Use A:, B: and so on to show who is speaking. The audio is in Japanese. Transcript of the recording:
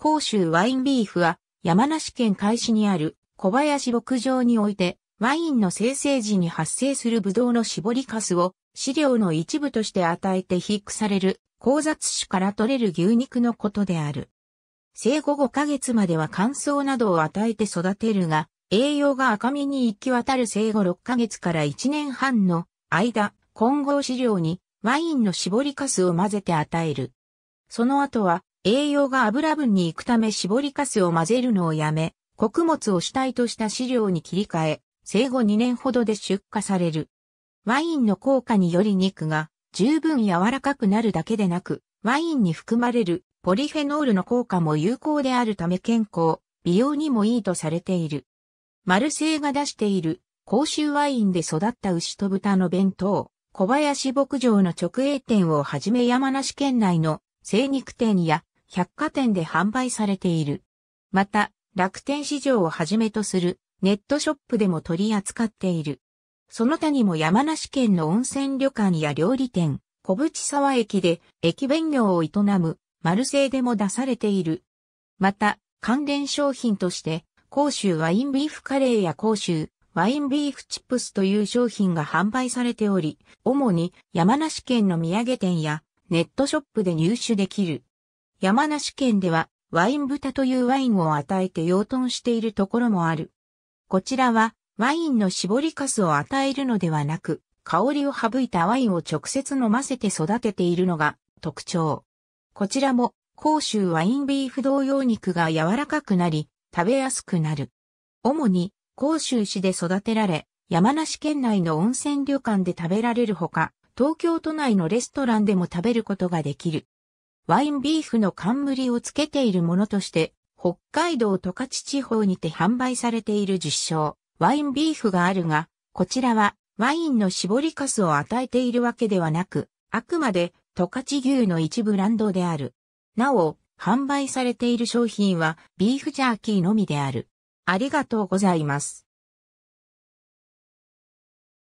A: 甲州ワインビーフは山梨県海市にある小林牧場においてワインの生成時に発生するブドウの絞りカスを飼料の一部として与えて肥育される交雑種から取れる牛肉のことである。生後5ヶ月までは乾燥などを与えて育てるが、栄養が赤身に行き渡る生後6ヶ月から1年半の間、混合飼料にワインの絞りカスを混ぜて与える。その後は栄養が油分に行くため絞りかすを混ぜるのをやめ、穀物を主体とした飼料に切り替え、生後2年ほどで出荷される。ワインの効果により肉が十分柔らかくなるだけでなく、ワインに含まれるポリフェノールの効果も有効であるため健康、美容にもいいとされている。マルセイが出している甲州ワインで育った牛と豚の弁当、小林牧場の直営店をはじめ山梨県内の精肉店や百貨店で販売されている。また、楽天市場をはじめとするネットショップでも取り扱っている。その他にも山梨県の温泉旅館や料理店、小淵沢駅で駅弁業を営むマルセイでも出されている。また、関連商品として、甲州ワインビーフカレーや甲州ワインビーフチップスという商品が販売されており、主に山梨県の土産店やネットショップで入手できる。山梨県ではワイン豚というワインを与えて養豚しているところもある。こちらはワインの絞りかすを与えるのではなく、香りを省いたワインを直接飲ませて育てているのが特徴。こちらも、甲州ワインビーフ同様肉が柔らかくなり、食べやすくなる。主に、甲州市で育てられ、山梨県内の温泉旅館で食べられるほか、東京都内のレストランでも食べることができる。ワインビーフの冠をつけているものとして、北海道十勝地方にて販売されている実証、ワインビーフがあるが、こちらはワインの絞りかすを与えているわけではなく、あくまで十勝牛の一ブランドである。なお、販売されている商品はビーフジャーキーのみである。ありがとうございます。